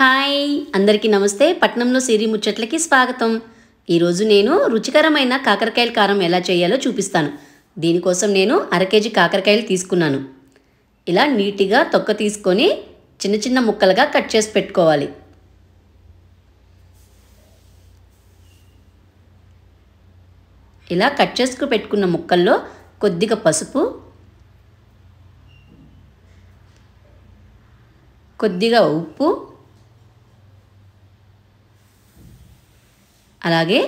hi అందరికీ నమస్తే పట్నంలో సిరి ముచ్చట్లకి స్వాగతం ఈరోజు నేను రుచికరమైన కాకరకాయల కారం ఎలా చేయాలో చూపిస్తాను దీనికోసం నేను కేజీ కాకరకాయలు తీసుకున్నాను ఇలా నీట్గా తొక్క తీసుకొని చిన్న చిన్న ముక్కలుగా కట్ చేసి పెట్టుకోవాలి ఇలా కట్ చేసుకు పెట్టుకున్న ముక్కల్లో కొద్దిగా పసుపు కొద్దిగా ఉప్పు అలాగే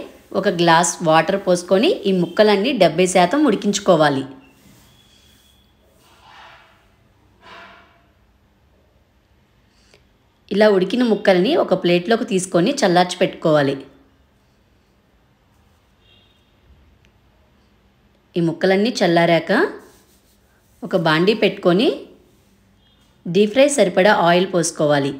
ఒక గ్లాస్ వాటర్ పోసుకొని ఈ ముక్కలన్నీ డెబ్బై శాతం ఉడికించుకోవాలి ఇలా ఉడికిన ముక్కలని ఒక ప్లేట్లోకి తీసుకొని చల్లార్చి పెట్టుకోవాలి ఈ ముక్కలన్నీ చల్లారాక ఒక బాండీ పెట్టుకొని డీప్ ఫ్రై సరిపడా ఆయిల్ పోసుకోవాలి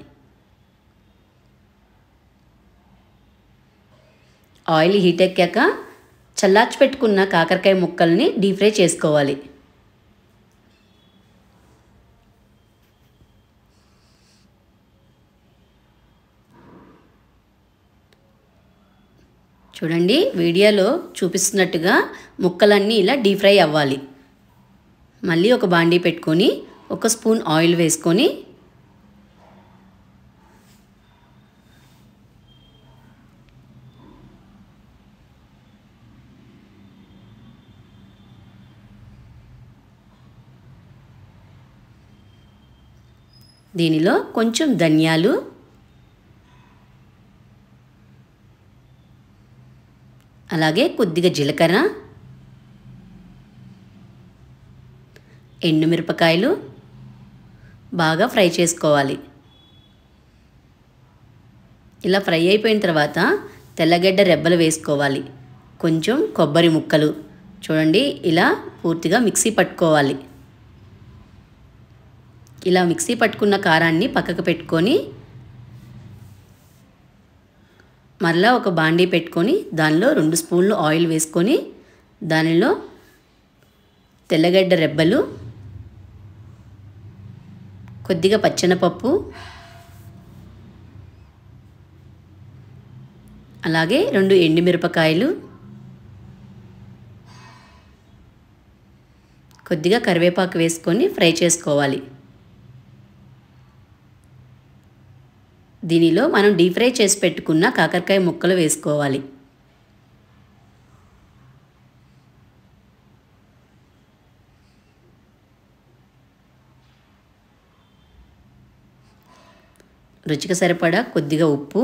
ఆయిల్ హీట్ ఎక్కాక చల్లార్చి పెట్టుకున్న కాకరకాయ ముక్కల్ని డీప్ ఫ్రై చేసుకోవాలి చూడండి వీడియోలో చూపిస్తున్నట్టుగా ముక్కలన్నీ ఇలా డీప్ ఫ్రై అవ్వాలి మళ్ళీ ఒక బాండీ పెట్టుకొని ఒక స్పూన్ ఆయిల్ వేసుకొని దీనిలో కొంచెం ధనియాలు అలాగే కొద్దిగా జీలకర్ర ఎండుమిరపకాయలు బాగా ఫ్రై చేసుకోవాలి ఇలా ఫ్రై అయిపోయిన తర్వాత తెల్లగడ్డ రెబ్బలు వేసుకోవాలి కొంచెం కొబ్బరి ముక్కలు చూడండి ఇలా పూర్తిగా మిక్సీ పట్టుకోవాలి ఇలా మిక్సీ పట్టుకున్న కారాన్ని పక్కకు పెట్టుకొని మరలా ఒక బాండీ పెట్టుకొని దానిలో రెండు స్పూన్లు ఆయిల్ వేసుకొని దానిలో తెల్లగడ్డ రెబ్బలు కొద్దిగా పచ్చనపప్పు అలాగే రెండు ఎండుమిరపకాయలు కొద్దిగా కరివేపాకు వేసుకొని ఫ్రై చేసుకోవాలి దీనిలో మనం డీప్ ఫ్రై చేసి పెట్టుకున్న కాకరకాయ ముక్కలు వేసుకోవాలి రుచికి సరిపడా కొద్దిగా ఉప్పు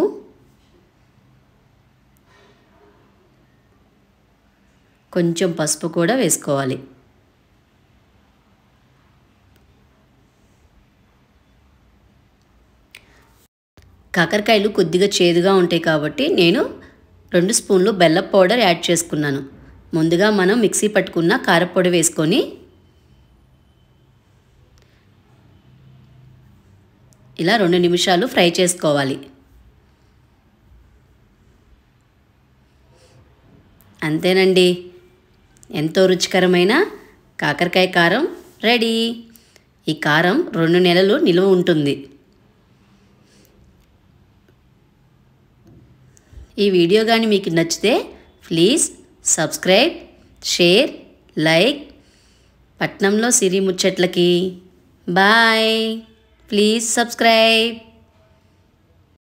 కొంచెం పసుపు కూడా వేసుకోవాలి కాకరకాయలు కొద్దిగా చేదుగా ఉంటాయి కాబట్టి నేను రెండు స్పూన్లు బెల్లం పౌడర్ యాడ్ చేసుకున్నాను ముందుగా మనం మిక్సీ పట్టుకున్న కారపొడి వేసుకొని ఇలా రెండు నిమిషాలు ఫ్రై చేసుకోవాలి అంతేనండి ఎంతో రుచికరమైన కాకరకాయ కారం రెడీ ఈ కారం రెండు నెలలు నిలువ ఉంటుంది ఈ వీడియో కానీ మీకు నచ్చితే ప్లీజ్ సబ్స్క్రైబ్ షేర్ లైక్ పట్నంలో సిరి ముచ్చట్లకి బాయ్ ప్లీజ్ సబ్స్క్రైబ్